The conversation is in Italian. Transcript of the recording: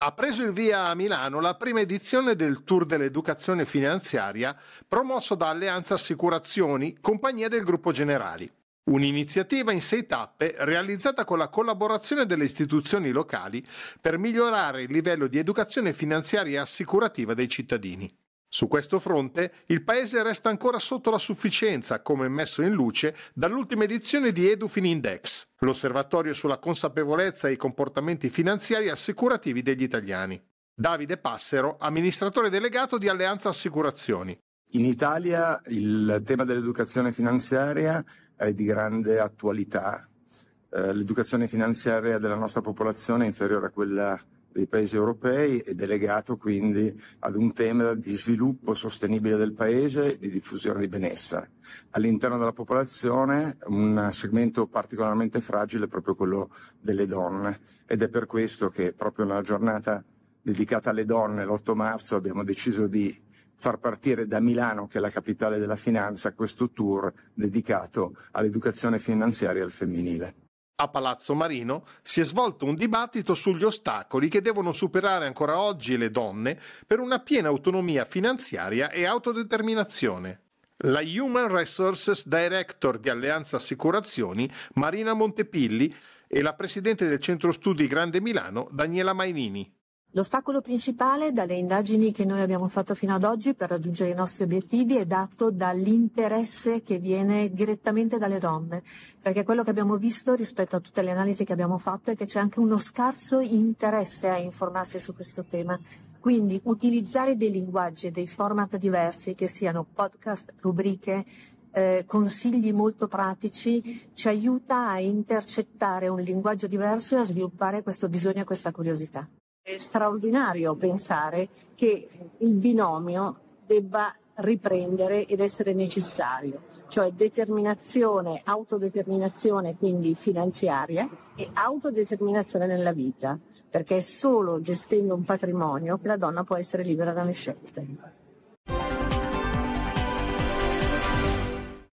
Ha preso il via a Milano la prima edizione del Tour dell'Educazione Finanziaria promosso da Alleanza Assicurazioni, compagnia del Gruppo Generali. Un'iniziativa in sei tappe realizzata con la collaborazione delle istituzioni locali per migliorare il livello di educazione finanziaria e assicurativa dei cittadini. Su questo fronte il paese resta ancora sotto la sufficienza, come messo in luce dall'ultima edizione di Edufin Index, l'osservatorio sulla consapevolezza e i comportamenti finanziari assicurativi degli italiani. Davide Passero, amministratore delegato di Alleanza Assicurazioni. In Italia il tema dell'educazione finanziaria è di grande attualità. Eh, l'educazione finanziaria della nostra popolazione è inferiore a quella dei paesi europei e delegato quindi ad un tema di sviluppo sostenibile del paese e di diffusione di benessere. All'interno della popolazione un segmento particolarmente fragile è proprio quello delle donne ed è per questo che proprio nella giornata dedicata alle donne l'8 marzo abbiamo deciso di far partire da Milano, che è la capitale della finanza, questo tour dedicato all'educazione finanziaria e al femminile a Palazzo Marino si è svolto un dibattito sugli ostacoli che devono superare ancora oggi le donne per una piena autonomia finanziaria e autodeterminazione. La Human Resources Director di Alleanza Assicurazioni, Marina Montepilli, e la Presidente del Centro Studi Grande Milano, Daniela Mainini. L'ostacolo principale dalle indagini che noi abbiamo fatto fino ad oggi per raggiungere i nostri obiettivi è dato dall'interesse che viene direttamente dalle donne, perché quello che abbiamo visto rispetto a tutte le analisi che abbiamo fatto è che c'è anche uno scarso interesse a informarsi su questo tema. Quindi utilizzare dei linguaggi e dei format diversi, che siano podcast, rubriche, eh, consigli molto pratici, ci aiuta a intercettare un linguaggio diverso e a sviluppare questo bisogno e questa curiosità straordinario pensare che il binomio debba riprendere ed essere necessario, cioè determinazione, autodeterminazione quindi finanziaria e autodeterminazione nella vita, perché è solo gestendo un patrimonio che la donna può essere libera dalle scelte.